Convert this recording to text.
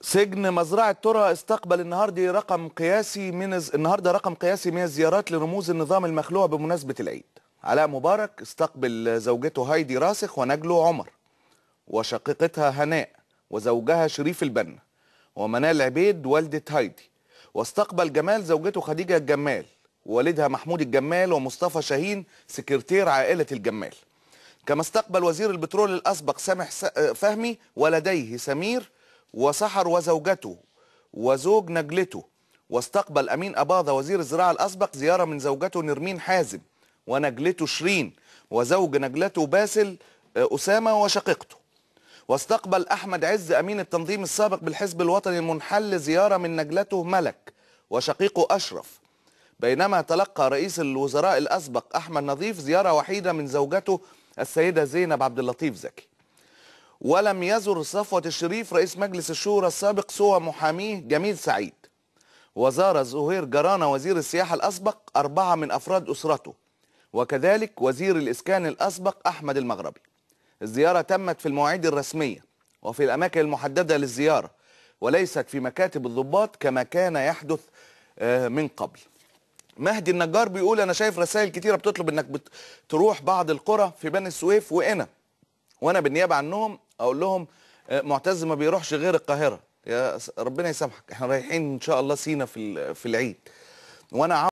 سجن مزرعة ترى استقبل النهارده رقم قياسي من النهارده رقم قياسي من الزيارات لرموز النظام المخلوع بمناسبة العيد. علاء مبارك استقبل زوجته هايدي راسخ ونجله عمر وشقيقتها هناء وزوجها شريف البنا ومنال عبيد والدة هايدي واستقبل جمال زوجته خديجة الجمال والدها محمود الجمال ومصطفى شاهين سكرتير عائلة الجمال. كما استقبل وزير البترول الأسبق سامح فهمي ولديه سمير وسحر وزوجته وزوج نجلته واستقبل أمين أباظة وزير الزراعة الأسبق زيارة من زوجته نرمين حازم ونجلته شيرين وزوج نجلته باسل آه، أسامة وشقيقته واستقبل أحمد عز أمين التنظيم السابق بالحزب الوطني المنحل زيارة من نجلته ملك وشقيقه أشرف بينما تلقى رئيس الوزراء الأسبق أحمد نظيف زيارة وحيدة من زوجته السيدة زينب عبد اللطيف زكي ولم يزر صفوة الشريف رئيس مجلس الشورى السابق سوى محاميه جميل سعيد وزار زهير جرانة وزير السياحة الأسبق أربعة من أفراد أسرته وكذلك وزير الإسكان الأسبق أحمد المغربي الزيارة تمت في المواعيد الرسمية وفي الأماكن المحددة للزيارة وليست في مكاتب الضباط كما كان يحدث آه، من قبل مهدي النجار بيقول أنا شايف رسائل كتيرة بتطلب أنك بتروح بعض القرى في بني السويف وإنا وانا بالنيابه عنهم اقول لهم آه، معتز ما بيروحش غير القاهره يا ربنا يسامحك احنا رايحين ان شاء الله سينا في في العيد وانا